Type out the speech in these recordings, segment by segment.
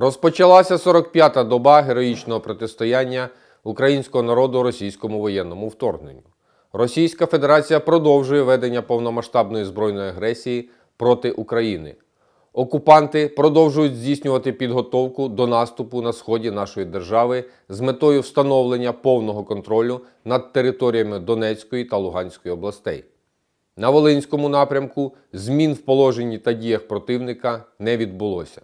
Розпочалася 45-та доба героїчного протистояння українського народу російському воєнному вторгненню. Російська Федерація продовжує ведення повномасштабної збройної агресії проти України. Окупанти продовжують здійснювати підготовку до наступу на сході нашої держави з метою встановлення повного контролю над територіями Донецької та Луганської областей. На Волинському напрямку змін в положенні та діях противника не відбулося.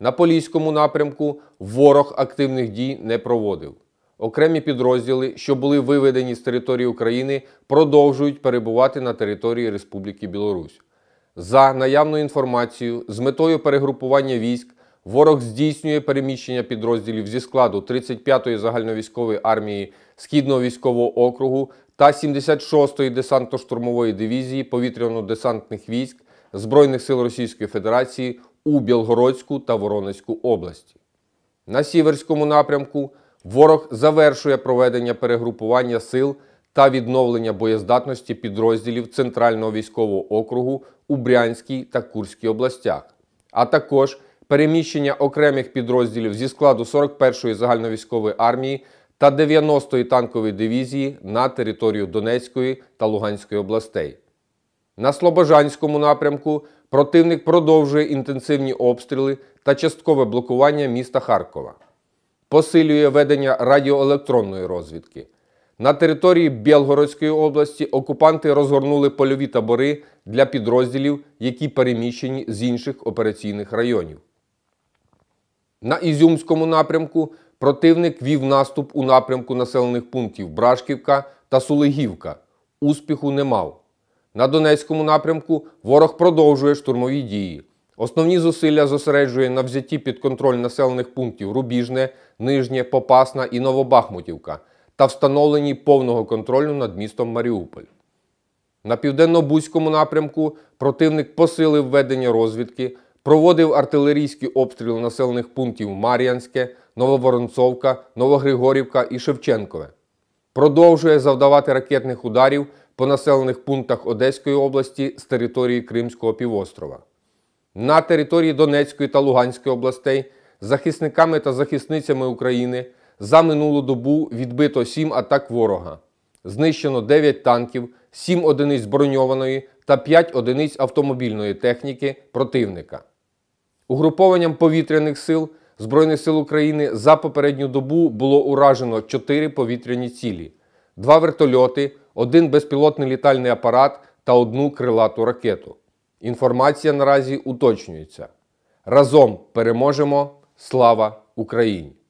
На Поліському напрямку ворог активних дій не проводив. Окремі підрозділи, що були виведені з території України, продовжують перебувати на території Республіки Білорусь. За наявною інформацією, з метою перегрупування військ ворог здійснює переміщення підрозділів зі складу 35-ї загальновійськової армії Східного військового округу та 76-ї десантно-штурмової дивізії повітряно-десантних військ Збройних сил Російської Федерації у Білгородську та Воронезьку області. На Сіверському напрямку ворог завершує проведення перегрупування сил та відновлення боєздатності підрозділів Центрального військового округу у Брянській та Курській областях, а також переміщення окремих підрозділів зі складу 41-ї загальновійськової армії та 90-ї танкової дивізії на територію Донецької та Луганської областей. На Слобожанському напрямку противник продовжує інтенсивні обстріли та часткове блокування міста Харкова, посилює ведення радіоелектронної розвідки. На території Білгородської області окупанти розгорнули польові табори для підрозділів, які переміщені з інших операційних районів. На Ізюмському напрямку противник вів наступ у напрямку населених пунктів Брашківка та Сулегівка. Успіху не мав. На Донецькому напрямку ворог продовжує штурмові дії. Основні зусилля зосереджує на взятті під контроль населених пунктів Рубіжне, Нижнє, Попасна і Новобахмутівка та встановленні повного контролю над містом Маріуполь. На південно-бузькому напрямку противник посилив ведення розвідки, проводив артилерійські обстріли населених пунктів Мар'янське, Нововоронцовка, Новогригорівка і Шевченкове продовжує завдавати ракетних ударів по населених пунктах Одеської області з території Кримського півострова. На території Донецької та Луганської областей захисниками та захисницями України за минулу добу відбито 7 атак ворога, знищено 9 танків, 7 одиниць броньованої та 5 одиниць автомобільної техніки противника. Угрупованням повітряних сил. Збройних сил України за попередню добу було уражено 4 повітряні цілі: два вертольоти, один безпілотний літальний апарат та одну крилату ракету. Інформація наразі уточнюється. Разом переможемо! Слава Україні!